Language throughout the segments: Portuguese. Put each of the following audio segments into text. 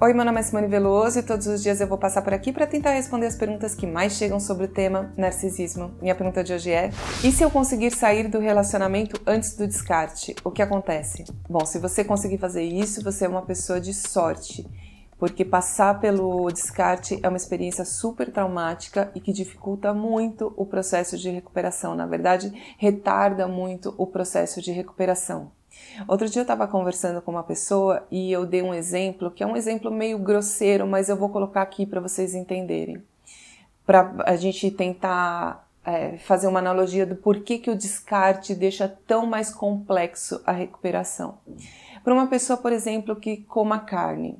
Oi, meu nome é Simone Veloso e todos os dias eu vou passar por aqui para tentar responder as perguntas que mais chegam sobre o tema narcisismo. Minha pergunta de hoje é: e se eu conseguir sair do relacionamento antes do descarte, o que acontece? Bom, se você conseguir fazer isso, você é uma pessoa de sorte porque passar pelo descarte é uma experiência super traumática e que dificulta muito o processo de recuperação, na verdade, retarda muito o processo de recuperação. Outro dia eu estava conversando com uma pessoa e eu dei um exemplo que é um exemplo meio grosseiro, mas eu vou colocar aqui para vocês entenderem, para a gente tentar é, fazer uma analogia do porquê que o descarte deixa tão mais complexo a recuperação. Para uma pessoa, por exemplo, que coma carne,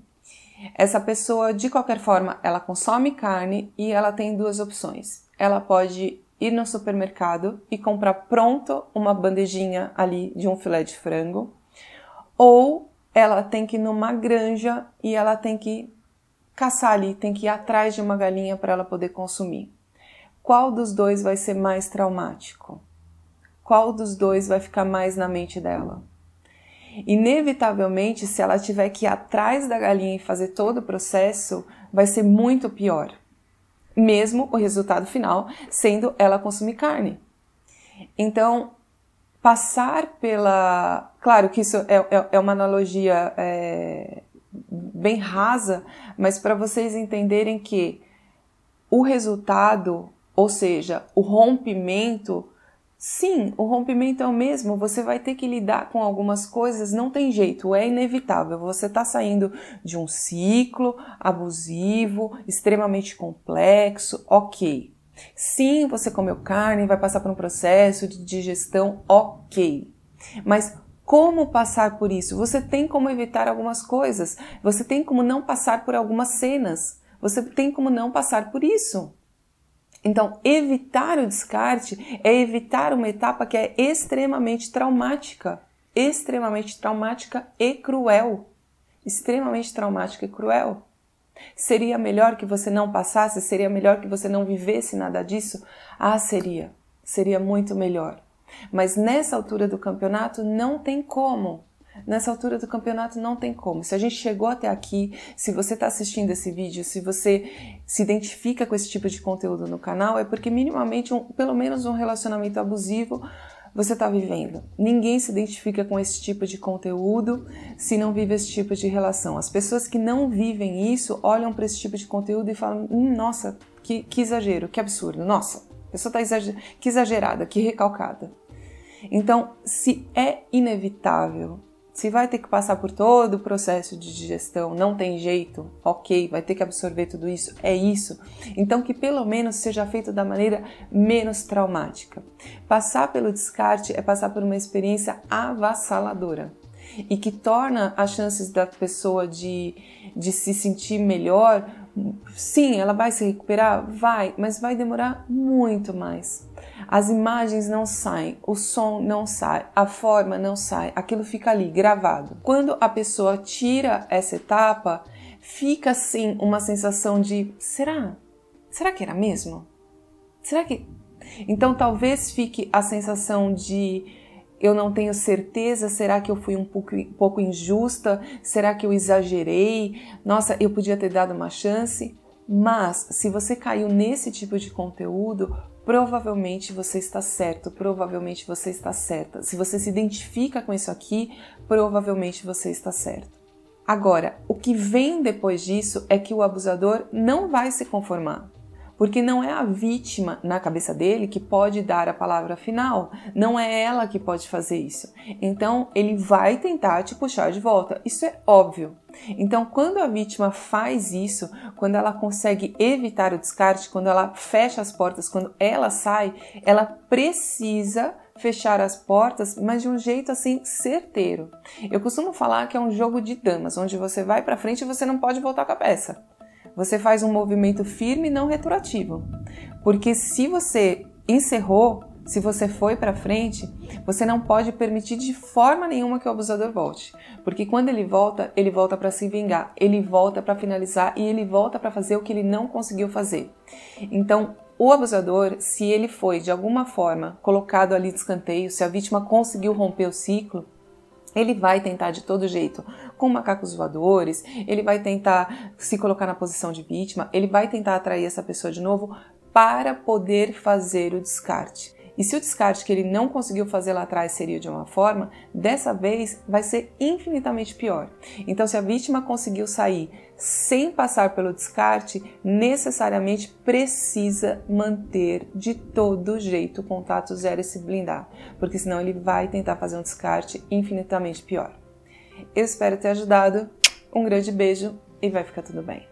essa pessoa de qualquer forma ela consome carne e ela tem duas opções. Ela pode ir no supermercado e comprar pronto uma bandejinha ali de um filé de frango, ou ela tem que ir numa granja e ela tem que caçar ali, tem que ir atrás de uma galinha para ela poder consumir. Qual dos dois vai ser mais traumático? Qual dos dois vai ficar mais na mente dela? Inevitavelmente, se ela tiver que ir atrás da galinha e fazer todo o processo, vai ser muito pior mesmo o resultado final sendo ela consumir carne. Então, passar pela. Claro que isso é, é, é uma analogia é, bem rasa, mas para vocês entenderem que o resultado, ou seja, o rompimento Sim, o rompimento é o mesmo, você vai ter que lidar com algumas coisas, não tem jeito, é inevitável. Você está saindo de um ciclo abusivo, extremamente complexo, ok. Sim, você comeu carne, vai passar por um processo de digestão, ok. Mas como passar por isso? Você tem como evitar algumas coisas, você tem como não passar por algumas cenas, você tem como não passar por isso. Então, evitar o descarte é evitar uma etapa que é extremamente traumática, extremamente traumática e cruel. Extremamente traumática e cruel. Seria melhor que você não passasse? Seria melhor que você não vivesse nada disso? Ah, seria. Seria muito melhor. Mas nessa altura do campeonato não tem como. Nessa altura do campeonato não tem como. Se a gente chegou até aqui, se você está assistindo esse vídeo, se você se identifica com esse tipo de conteúdo no canal, é porque minimamente, um, pelo menos um relacionamento abusivo você está vivendo. Ninguém se identifica com esse tipo de conteúdo se não vive esse tipo de relação. As pessoas que não vivem isso olham para esse tipo de conteúdo e falam: hum, nossa, que, que, exagero, que absurdo, nossa, a pessoa está que exagerada, que recalcada. Então, se é inevitável se vai ter que passar por todo o processo de digestão, não tem jeito, ok, vai ter que absorver tudo isso, é isso. Então que pelo menos seja feito da maneira menos traumática. Passar pelo descarte é passar por uma experiência avassaladora e que torna as chances da pessoa de, de se sentir melhor. Sim, ela vai se recuperar? Vai, mas vai demorar muito mais. As imagens não saem, o som não sai, a forma não sai, aquilo fica ali gravado. Quando a pessoa tira essa etapa, fica assim uma sensação de será? Será que era mesmo? Será que Então talvez fique a sensação de eu não tenho certeza, será que eu fui um pouco, um pouco injusta? Será que eu exagerei? Nossa, eu podia ter dado uma chance. Mas se você caiu nesse tipo de conteúdo, provavelmente você está certo, provavelmente você está certa. Se você se identifica com isso aqui, provavelmente você está certo. Agora, o que vem depois disso é que o abusador não vai se conformar porque não é a vítima na cabeça dele que pode dar a palavra final, não é ela que pode fazer isso. Então ele vai tentar te puxar de volta, isso é óbvio. Então, quando a vítima faz isso, quando ela consegue evitar o descarte, quando ela fecha as portas, quando ela sai, ela precisa fechar as portas, mas de um jeito assim certeiro. Eu costumo falar que é um jogo de damas, onde você vai para frente e você não pode voltar com a peça você faz um movimento firme e não retroativo. Porque se você encerrou, se você foi para frente, você não pode permitir de forma nenhuma que o abusador volte, porque quando ele volta, ele volta para se vingar, ele volta para finalizar e ele volta para fazer o que ele não conseguiu fazer. Então, o abusador, se ele foi de alguma forma colocado ali de escanteio, se a vítima conseguiu romper o ciclo, ele vai tentar de todo jeito, com macacos voadores, ele vai tentar se colocar na posição de vítima, ele vai tentar atrair essa pessoa de novo para poder fazer o descarte. E se o descarte que ele não conseguiu fazer lá atrás seria de uma forma, dessa vez vai ser infinitamente pior. Então, se a vítima conseguiu sair sem passar pelo descarte, necessariamente precisa manter de todo jeito o contato zero e se blindar, porque senão ele vai tentar fazer um descarte infinitamente pior. Eu espero ter ajudado. Um grande beijo e vai ficar tudo bem.